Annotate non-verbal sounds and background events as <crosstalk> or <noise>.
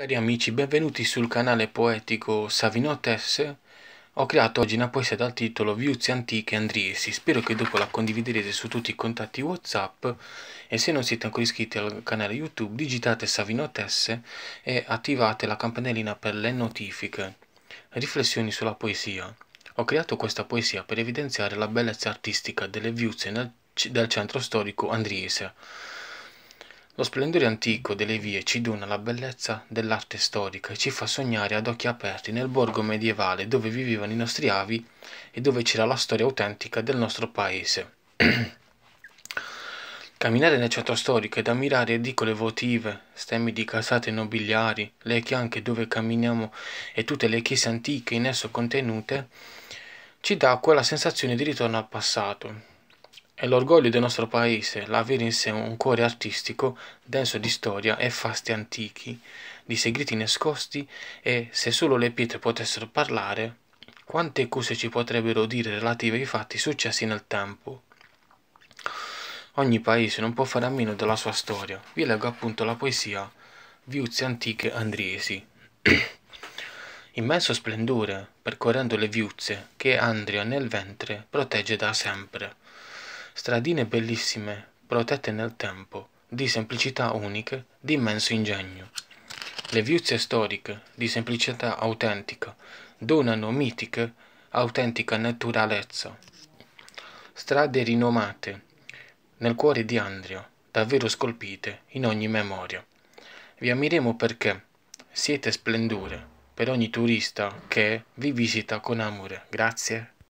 Cari amici, benvenuti sul canale poetico Savino Tess. Ho creato oggi una poesia dal titolo Viuzze antiche andriesi. Spero che dopo la condividerete su tutti i contatti WhatsApp e se non siete ancora iscritti al canale YouTube digitate Savino Tess e attivate la campanellina per le notifiche. Riflessioni sulla poesia. Ho creato questa poesia per evidenziare la bellezza artistica delle viuzze nel, del centro storico andriese lo splendore antico delle vie ci dona la bellezza dell'arte storica e ci fa sognare ad occhi aperti nel borgo medievale dove vivevano i nostri avi e dove c'era la storia autentica del nostro paese. <clears throat> Camminare nel centro storico ed ammirare edicole votive, stemmi di casate nobiliari, le chianche dove camminiamo e tutte le chiese antiche in esso contenute, ci dà quella sensazione di ritorno al passato, è l'orgoglio del nostro paese l'avere in sé un cuore artistico denso di storia e fasti antichi, di segreti nascosti e, se solo le pietre potessero parlare, quante cose ci potrebbero dire relative ai fatti successi nel tempo. Ogni paese non può fare a meno della sua storia. Vi leggo appunto la poesia Viuzze antiche andriesi. <clears throat> Immenso splendore, percorrendo le viuzze, che Andria nel ventre protegge da sempre Stradine bellissime, protette nel tempo, di semplicità uniche, di immenso ingegno. Le viuzze storiche, di semplicità autentica, donano mitiche, autentica naturalezza. Strade rinomate, nel cuore di Andria, davvero scolpite in ogni memoria. Vi ammiremo perché siete splendore per ogni turista che vi visita con amore. Grazie.